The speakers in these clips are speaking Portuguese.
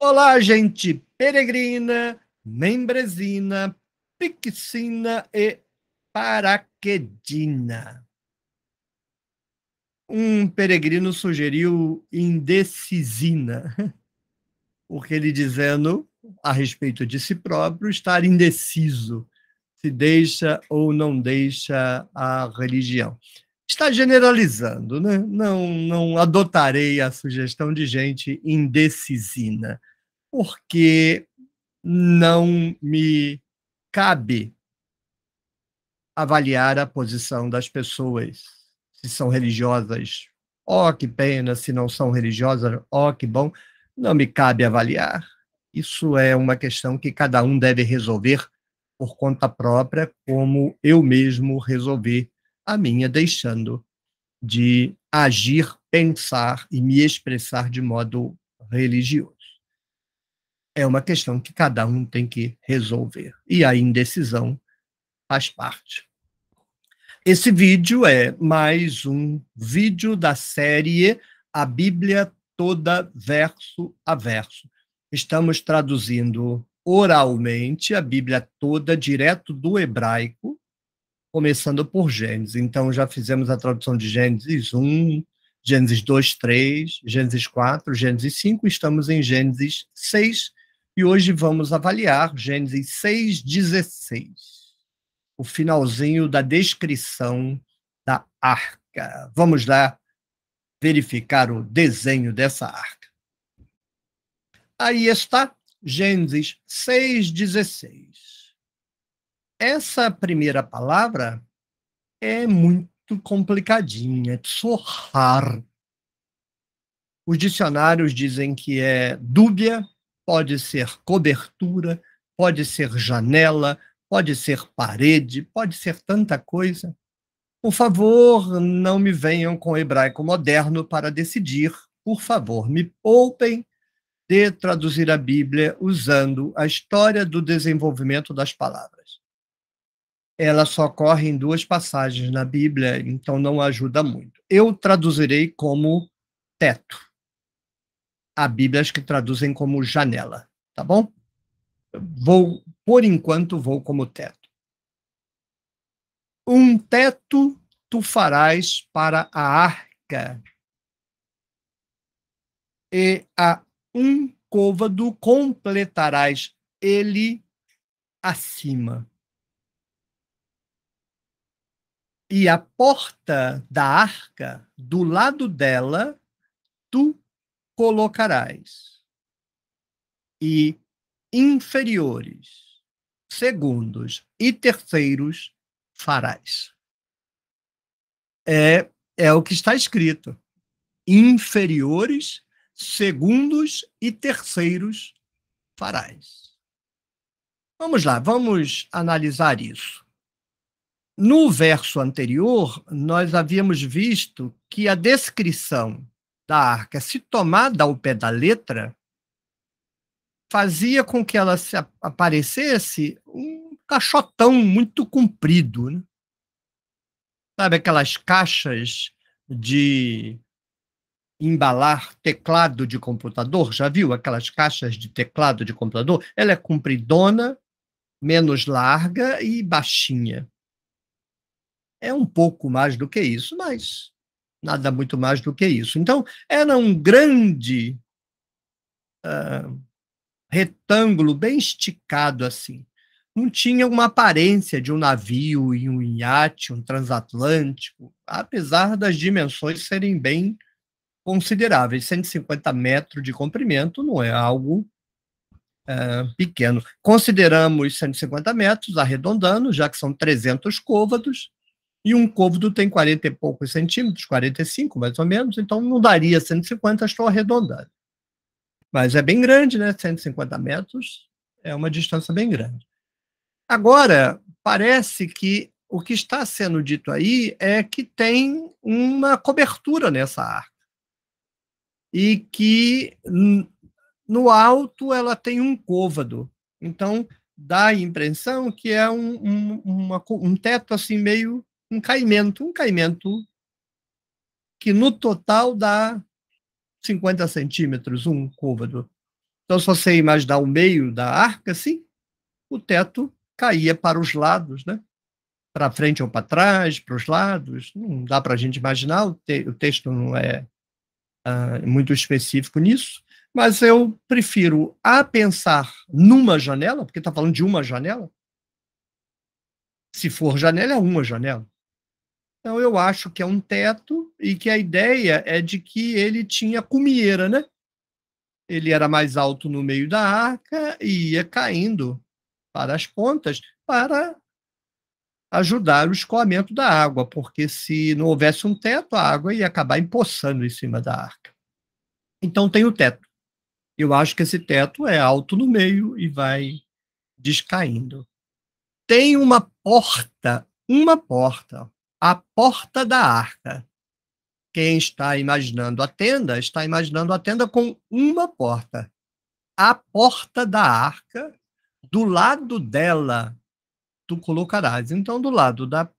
Olá, gente peregrina, membresina, pixina e paraquedina. Um peregrino sugeriu indecisina, porque ele dizendo a respeito de si próprio estar indeciso se deixa ou não deixa a religião está generalizando, né? Não, não adotarei a sugestão de gente indecisina, porque não me cabe avaliar a posição das pessoas, se são religiosas, ó oh, que pena, se não são religiosas, ó oh, que bom, não me cabe avaliar. Isso é uma questão que cada um deve resolver por conta própria, como eu mesmo resolvi a minha deixando de agir, pensar e me expressar de modo religioso. É uma questão que cada um tem que resolver. E a indecisão faz parte. Esse vídeo é mais um vídeo da série A Bíblia Toda Verso a Verso. Estamos traduzindo oralmente a Bíblia toda, direto do hebraico, começando por Gênesis. Então, já fizemos a tradução de Gênesis 1, Gênesis 2, 3, Gênesis 4, Gênesis 5, estamos em Gênesis 6 e hoje vamos avaliar Gênesis 6, 16, o finalzinho da descrição da arca. Vamos lá verificar o desenho dessa arca. Aí está Gênesis 6, 16. Essa primeira palavra é muito complicadinha, é tsohar. Os dicionários dizem que é dúbia, pode ser cobertura, pode ser janela, pode ser parede, pode ser tanta coisa. Por favor, não me venham com hebraico moderno para decidir. Por favor, me poupem de traduzir a Bíblia usando a história do desenvolvimento das palavras ela só corre em duas passagens na Bíblia, então não ajuda muito. Eu traduzirei como teto. Há Bíblias que traduzem como janela, tá bom? Vou, por enquanto, vou como teto. Um teto tu farás para a arca, e a um côvado completarás ele acima. E a porta da arca, do lado dela, tu colocarás. E inferiores, segundos e terceiros farás. É, é o que está escrito. Inferiores, segundos e terceiros farás. Vamos lá, vamos analisar isso. No verso anterior, nós havíamos visto que a descrição da arca, se tomada ao pé da letra, fazia com que ela aparecesse um caixotão muito comprido. Né? Sabe aquelas caixas de embalar teclado de computador? Já viu aquelas caixas de teclado de computador? Ela é compridona, menos larga e baixinha é um pouco mais do que isso, mas nada muito mais do que isso. Então, era um grande uh, retângulo bem esticado assim. Não tinha uma aparência de um navio e um iate, um transatlântico, apesar das dimensões serem bem consideráveis. 150 metros de comprimento não é algo uh, pequeno. Consideramos 150 metros, arredondando, já que são 300 côvados, e um côvado tem 40 e poucos centímetros, 45 mais ou menos, então não daria 150, estou arredondando. Mas é bem grande, né? 150 metros é uma distância bem grande. Agora, parece que o que está sendo dito aí é que tem uma cobertura nessa arca. E que no alto ela tem um côvado. Então, dá a impressão que é um, um, uma, um teto assim meio um caimento, um caimento que no total dá 50 centímetros, um côvado. Então, se você imaginar o meio da arca, assim, o teto caía para os lados, né? Para frente ou para trás, para os lados. Não dá para a gente imaginar, o, te o texto não é uh, muito específico nisso. Mas eu prefiro a pensar numa janela, porque está falando de uma janela. Se for janela, é uma janela. Então, eu acho que é um teto e que a ideia é de que ele tinha cumieira, né? Ele era mais alto no meio da arca e ia caindo para as pontas para ajudar o escoamento da água, porque se não houvesse um teto, a água ia acabar empoçando em cima da arca. Então, tem o teto. Eu acho que esse teto é alto no meio e vai descaindo. Tem uma porta, uma porta, a porta da arca. Quem está imaginando a tenda, está imaginando a tenda com uma porta. A porta da arca, do lado dela, tu colocarás. Então, do lado da,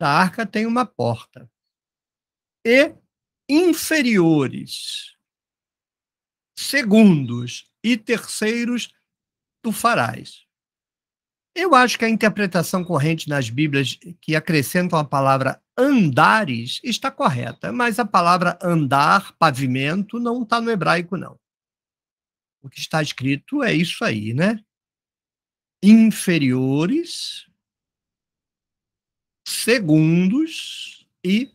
da arca tem uma porta. E inferiores, segundos e terceiros, tu farás. Eu acho que a interpretação corrente nas Bíblias que acrescentam a palavra andares está correta, mas a palavra andar, pavimento, não está no hebraico, não. O que está escrito é isso aí, né? Inferiores, segundos e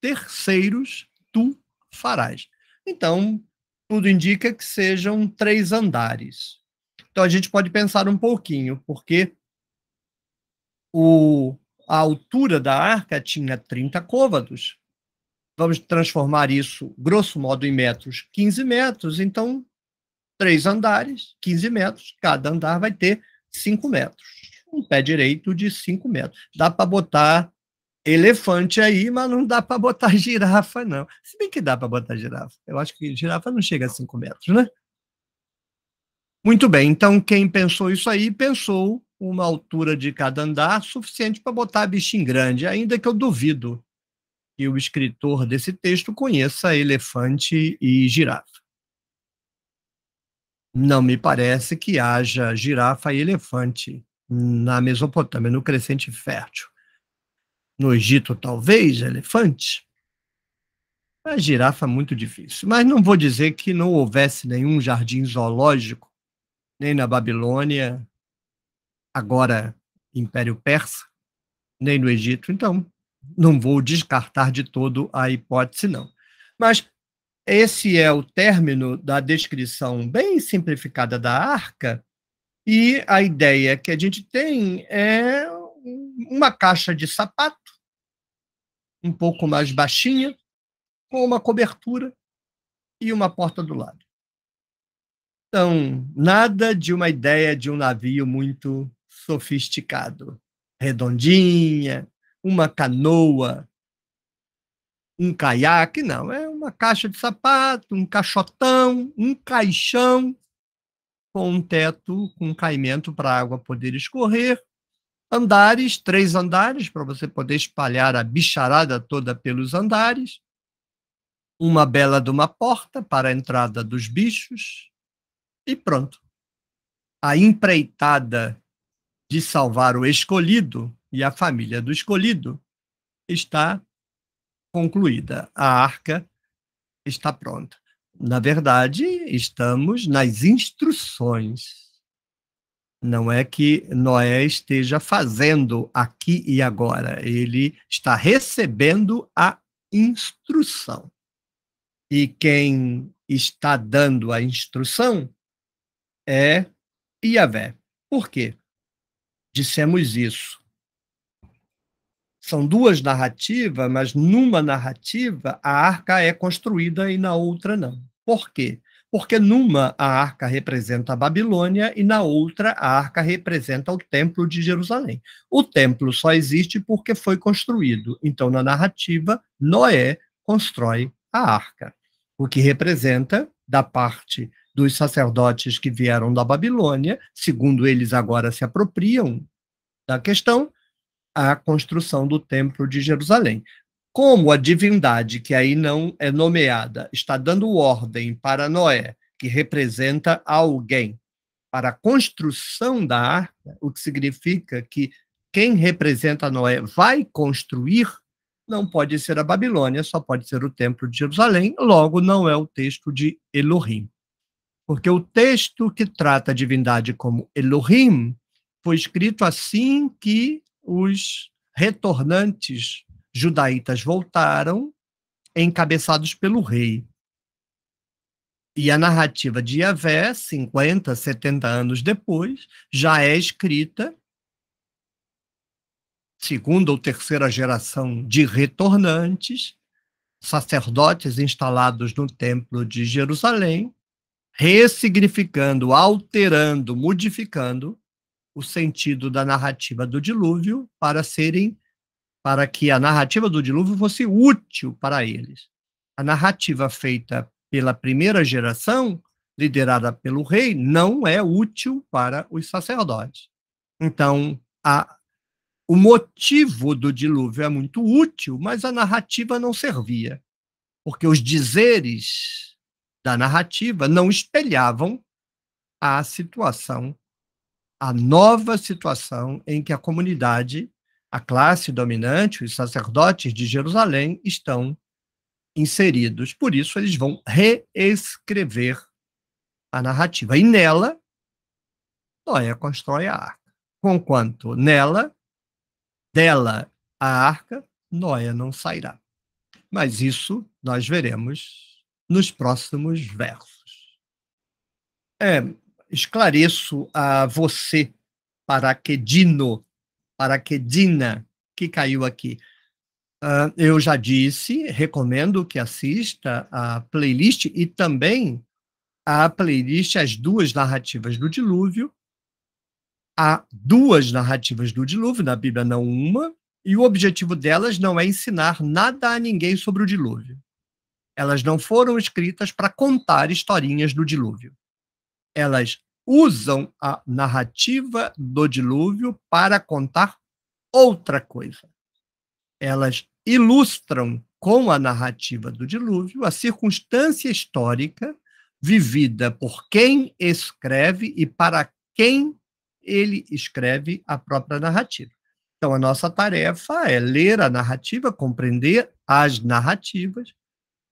terceiros tu farás. Então, tudo indica que sejam três andares. Então, a gente pode pensar um pouquinho, porque o, a altura da arca tinha 30 côvados. Vamos transformar isso, grosso modo, em metros, 15 metros. Então, três andares, 15 metros. Cada andar vai ter 5 metros. Um pé direito de 5 metros. Dá para botar elefante aí, mas não dá para botar girafa, não. Se bem que dá para botar girafa. Eu acho que girafa não chega a 5 metros, né? Muito bem, então quem pensou isso aí pensou uma altura de cada andar suficiente para botar a bicha em grande, ainda que eu duvido que o escritor desse texto conheça elefante e girafa. Não me parece que haja girafa e elefante na Mesopotâmia, no crescente fértil. No Egito, talvez, elefante. A girafa é muito difícil. Mas não vou dizer que não houvesse nenhum jardim zoológico, nem na Babilônia, agora Império Persa, nem no Egito. Então, não vou descartar de todo a hipótese, não. Mas esse é o término da descrição bem simplificada da arca, e a ideia que a gente tem é uma caixa de sapato, um pouco mais baixinha, com uma cobertura e uma porta do lado. Então, nada de uma ideia de um navio muito sofisticado. Redondinha, uma canoa, um caiaque, não. É uma caixa de sapato, um caixotão, um caixão com um teto com caimento para a água poder escorrer, andares, três andares, para você poder espalhar a bicharada toda pelos andares, uma bela de uma porta para a entrada dos bichos, e pronto. A empreitada de salvar o escolhido e a família do escolhido está concluída. A arca está pronta. Na verdade, estamos nas instruções. Não é que Noé esteja fazendo aqui e agora, ele está recebendo a instrução. E quem está dando a instrução é Iavé. Por quê? dissemos isso. São duas narrativas, mas numa narrativa a arca é construída e na outra não. Por quê? Porque numa a arca representa a Babilônia e na outra a arca representa o templo de Jerusalém. O templo só existe porque foi construído. Então, na narrativa, Noé constrói a arca, o que representa, da parte dos sacerdotes que vieram da Babilônia, segundo eles agora se apropriam da questão, a construção do Templo de Jerusalém. Como a divindade, que aí não é nomeada, está dando ordem para Noé, que representa alguém, para a construção da arca, o que significa que quem representa Noé vai construir, não pode ser a Babilônia, só pode ser o Templo de Jerusalém, logo não é o texto de Elohim. Porque o texto que trata a divindade como Elohim foi escrito assim que os retornantes judaítas voltaram, encabeçados pelo rei. E a narrativa de Yahvé, 50, 70 anos depois, já é escrita, segunda ou terceira geração de retornantes, sacerdotes instalados no Templo de Jerusalém, ressignificando, alterando, modificando o sentido da narrativa do dilúvio para serem para que a narrativa do dilúvio fosse útil para eles. A narrativa feita pela primeira geração, liderada pelo rei, não é útil para os sacerdotes. Então, a, o motivo do dilúvio é muito útil, mas a narrativa não servia, porque os dizeres da narrativa não espelhavam a situação, a nova situação em que a comunidade, a classe dominante, os sacerdotes de Jerusalém estão inseridos. Por isso, eles vão reescrever a narrativa. E nela, Noé constrói a arca. Conquanto nela, dela a arca, Noé não sairá. Mas isso nós veremos nos próximos versos. É, esclareço a você, paraquedino, paraquedina, que caiu aqui. Uh, eu já disse, recomendo que assista a playlist e também a playlist As Duas Narrativas do Dilúvio. Há duas narrativas do dilúvio, na Bíblia não uma, e o objetivo delas não é ensinar nada a ninguém sobre o dilúvio. Elas não foram escritas para contar historinhas do dilúvio. Elas usam a narrativa do dilúvio para contar outra coisa. Elas ilustram com a narrativa do dilúvio a circunstância histórica vivida por quem escreve e para quem ele escreve a própria narrativa. Então, a nossa tarefa é ler a narrativa, compreender as narrativas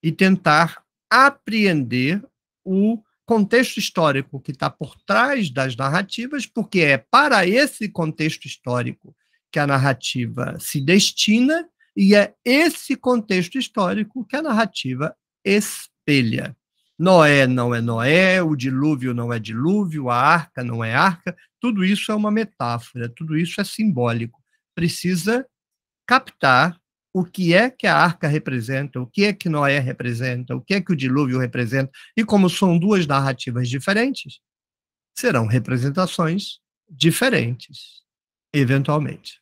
e tentar apreender o contexto histórico que está por trás das narrativas, porque é para esse contexto histórico que a narrativa se destina e é esse contexto histórico que a narrativa espelha. Noé não é Noé, o dilúvio não é dilúvio, a arca não é arca, tudo isso é uma metáfora, tudo isso é simbólico. Precisa captar o que é que a arca representa, o que é que Noé representa, o que é que o dilúvio representa, e como são duas narrativas diferentes, serão representações diferentes, eventualmente.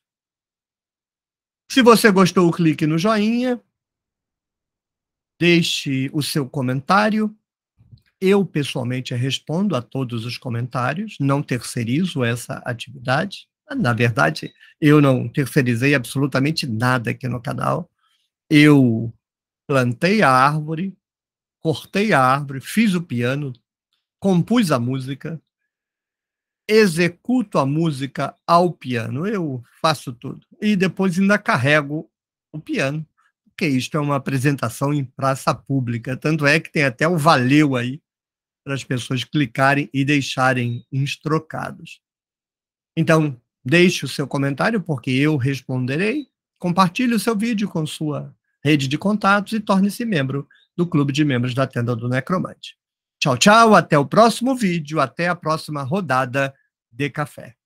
Se você gostou, clique no joinha, deixe o seu comentário. Eu, pessoalmente, respondo a todos os comentários, não terceirizo essa atividade. Na verdade, eu não terceirizei absolutamente nada aqui no canal. Eu plantei a árvore, cortei a árvore, fiz o piano, compus a música, executo a música ao piano, eu faço tudo. E depois ainda carrego o piano, porque isto é uma apresentação em praça pública. Tanto é que tem até o valeu aí para as pessoas clicarem e deixarem uns trocados. Então, Deixe o seu comentário, porque eu responderei. Compartilhe o seu vídeo com sua rede de contatos e torne-se membro do Clube de Membros da Tenda do Necromante. Tchau, tchau, até o próximo vídeo, até a próxima rodada de café.